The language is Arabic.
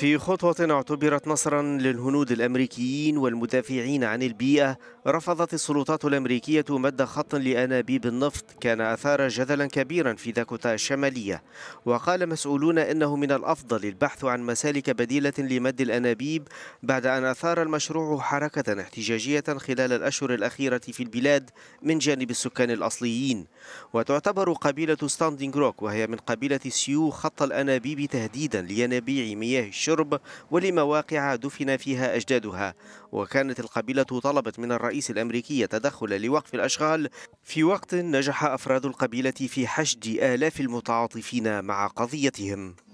في خطوة اعتبرت نصرا للهنود الأمريكيين والمدافعين عن البيئة رفضت السلطات الأمريكية مد خط لأنابيب النفط كان أثار جدلا كبيرا في داكوتا الشمالية وقال مسؤولون إنه من الأفضل البحث عن مسالك بديلة لمد الأنابيب بعد أن أثار المشروع حركة احتجاجية خلال الأشهر الأخيرة في البلاد من جانب السكان الأصليين وتعتبر قبيلة ستاندينغ روك وهي من قبيلة سيو خط الأنابيب تهديدا لينابيع مياه الشرب والشرب ولمواقع دفن فيها أجدادها وكانت القبيلة طلبت من الرئيس الأمريكي تدخل لوقف الأشغال في وقت نجح أفراد القبيلة في حشد آلاف المتعاطفين مع قضيتهم